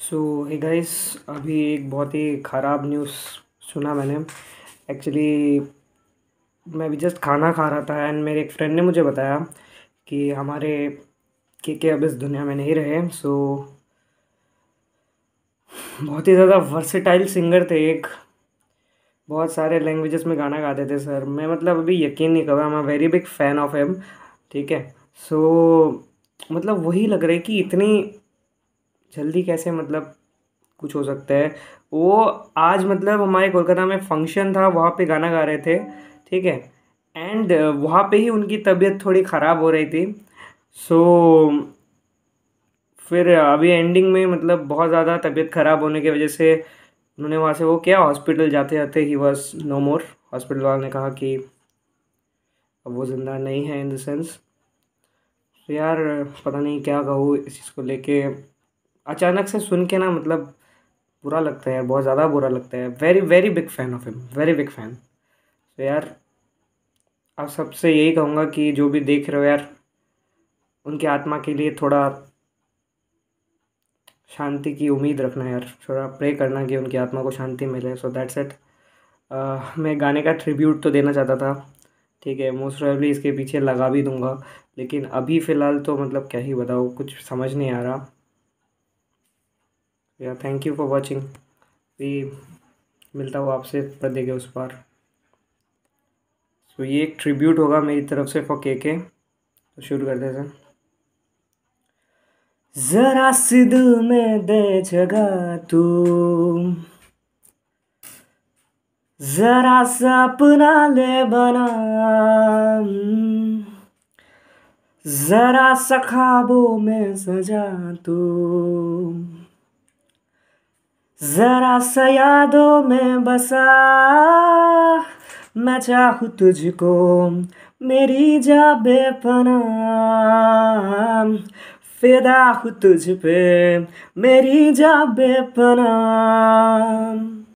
सो hey guys अभी एक बहुत ही ख़राब न्यूज़ सुना मैंने एक्चुअली मैं अभी जस्ट खाना खा रहा था एंड मेरे एक फ्रेंड ने मुझे बताया कि हमारे के के अब इस दुनिया में नहीं रहे सो बहुत ही ज़्यादा वर्सेटाइल सिंगर थे एक बहुत सारे लैंग्वेजेस में गाना गाते थे सर मैं मतलब अभी यकीन नहीं कर रहा मैं very big fan of him ठीक है सो मतलब वही लग रहा है कि इतनी जल्दी कैसे मतलब कुछ हो सकता है वो आज मतलब हमारे कोलकाता में फंक्शन था वहाँ पे गाना गा रहे थे ठीक है एंड वहाँ पे ही उनकी तबीयत थोड़ी ख़राब हो रही थी सो so, फिर अभी एंडिंग में मतलब बहुत ज़्यादा तबीयत ख़राब होने की वजह से उन्होंने वहाँ से वो क्या हॉस्पिटल जाते जाते ही वॉज नो मोर हॉस्पिटल वालों ने कहा कि अब वो ज़िंदा नहीं है इन द सेंस तो यार पता नहीं क्या कहूँ इस चीज़ को लेके अचानक से सुन के ना मतलब बुरा लगता है यार बहुत ज़्यादा बुरा लगता है very very big fan of him very big fan तो यार आप सबसे यही कहूँगा कि जो भी देख रहे हो यार उनकी आत्मा के लिए थोड़ा शांति की उम्मीद रखना यार थोड़ा प्रे करना कि उनकी आत्मा को शांति मिले सो दैट्स इट मैं गाने का ट्रिब्यूट तो देना चाहता था ठीक है मोस्ट प्रोबेबली इसके पीछे लगा भी दूंगा लेकिन अभी फ़िलहाल तो मतलब क्या ही बताओ कुछ समझ नहीं आ रहा या थैंक यू फॉर वॉचिंग भी मिलता हूँ आपसे पर्दे के उस पार तो ये एक ट्रिब्यूट होगा मेरी तरफ से फॉर के के तो शुरू करते हैं सर जरा सिद में दे जगह तू जरा सा अपना ले बना जरा सखाबो में सजा तू जरा सा यादों में बसा मैं चाहूँ तुझको मेरी जा बेपना फिदा हूँ तुझ पे मेरी जा बेपना